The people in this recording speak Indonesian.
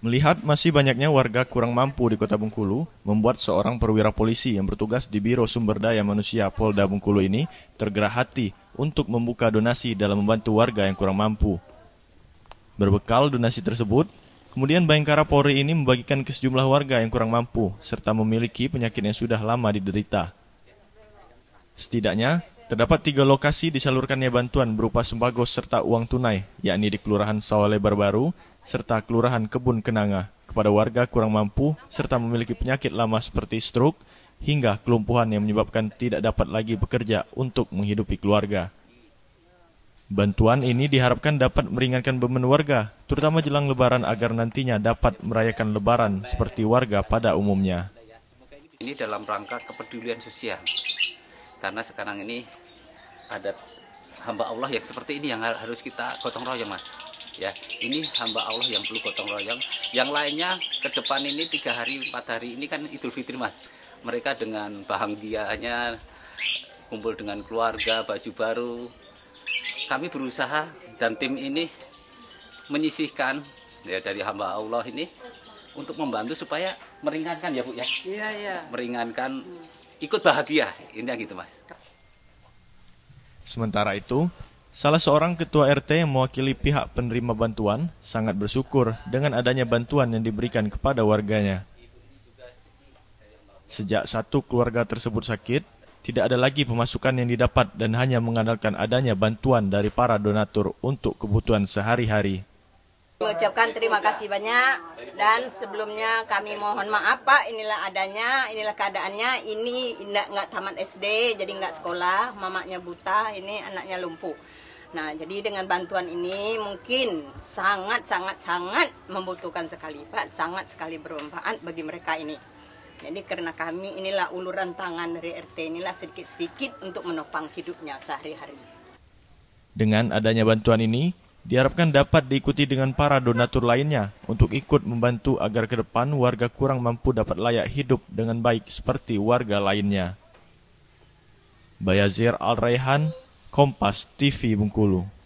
Melihat masih banyaknya warga kurang mampu di Kota Bengkulu, membuat seorang perwira polisi yang bertugas di Biro Sumber Daya Manusia Polda Bengkulu ini tergerak hati untuk membuka donasi dalam membantu warga yang kurang mampu. Berbekal donasi tersebut, kemudian Bayangkara Polri ini membagikan ke sejumlah warga yang kurang mampu serta memiliki penyakit yang sudah lama diderita. Setidaknya, terdapat tiga lokasi disalurkannya bantuan berupa sembako serta uang tunai, yakni di Kelurahan Sawalebar Baru, serta Kelurahan Kebun Kenanga kepada warga kurang mampu serta memiliki penyakit lama seperti stroke hingga kelumpuhan yang menyebabkan tidak dapat lagi bekerja untuk menghidupi keluarga. Bantuan ini diharapkan dapat meringankan beban warga, terutama jelang lebaran agar nantinya dapat merayakan lebaran seperti warga pada umumnya. Ini dalam rangka kepedulian sosial. Karena sekarang ini ada hamba Allah yang seperti ini yang harus kita gotong royong, Mas ya ini hamba Allah yang perlu gotong royong yang lainnya ke depan ini tiga hari empat hari ini kan Idul Fitri mas mereka dengan bahagianya kumpul dengan keluarga baju baru kami berusaha dan tim ini menyisihkan ya dari hamba Allah ini untuk membantu supaya meringankan ya Bu ya. Iya, iya. Meringankan ikut bahagia, ini gitu Mas. Sementara itu, Salah seorang ketua RT yang mewakili pihak penerima bantuan sangat bersyukur dengan adanya bantuan yang diberikan kepada warganya. Sejak satu keluarga tersebut sakit, tidak ada lagi pemasukan yang didapat dan hanya mengandalkan adanya bantuan dari para donatur untuk kebutuhan sehari-hari mengucapkan terima kasih banyak dan sebelumnya kami mohon maaf Pak inilah adanya inilah keadaannya ini enggak nggak tamat SD jadi nggak sekolah mamanya buta ini anaknya lumpuh nah jadi dengan bantuan ini mungkin sangat sangat sangat membutuhkan sekali Pak sangat sekali bermanfaat bagi mereka ini jadi karena kami inilah uluran tangan dari RT inilah sedikit-sedikit untuk menopang hidupnya sehari-hari dengan adanya bantuan ini diharapkan dapat diikuti dengan para donatur lainnya untuk ikut membantu agar ke depan warga kurang mampu dapat layak hidup dengan baik seperti warga lainnya. Bayazir Al-Raihan, Kompas TV Bengkulu.